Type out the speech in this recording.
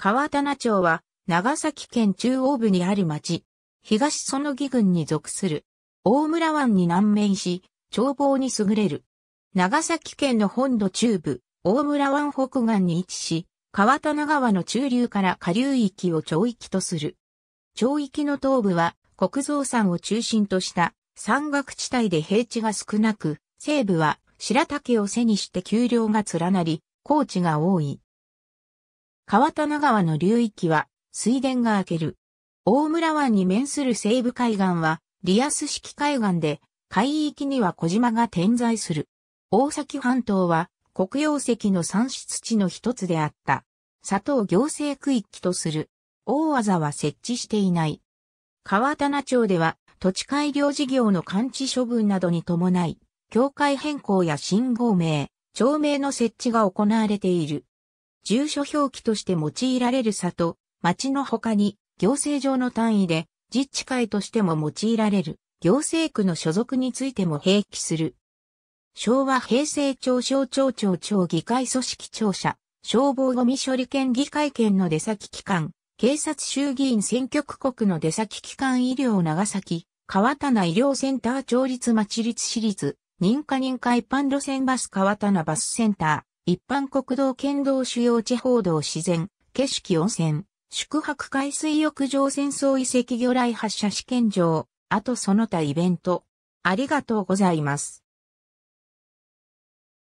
川棚町は、長崎県中央部にある町、東園木郡に属する、大村湾に南面し、眺望に優れる。長崎県の本土中部、大村湾北岸に位置し、川棚川の中流から下流域を町域とする。町域の東部は、国造山を中心とした山岳地帯で平地が少なく、西部は白竹を背にして丘陵が連なり、高地が多い。川棚川の流域は水田が明ける。大村湾に面する西部海岸はリアス式海岸で海域には小島が点在する。大崎半島は黒曜石の産出地の一つであった。佐藤行政区域とする。大技は設置していない。川棚町では土地改良事業の完治処分などに伴い、境界変更や信号名、町名の設置が行われている。住所表記として用いられる里、町の他に、行政上の単位で、自治会としても用いられる、行政区の所属についても併記する。昭和平成庁省庁庁庁議会組織庁舎、消防ゴミ処理権議会権の出先機関、警察衆議院選挙区国の出先機関医療長崎、川棚医療センター町立町立市立、認可認可一般路線バス川棚バスセンター、一般国道県道主要地方道自然、景色温泉、宿泊海水浴場戦争遺跡魚雷発射試験場、あとその他イベント。ありがとうございます。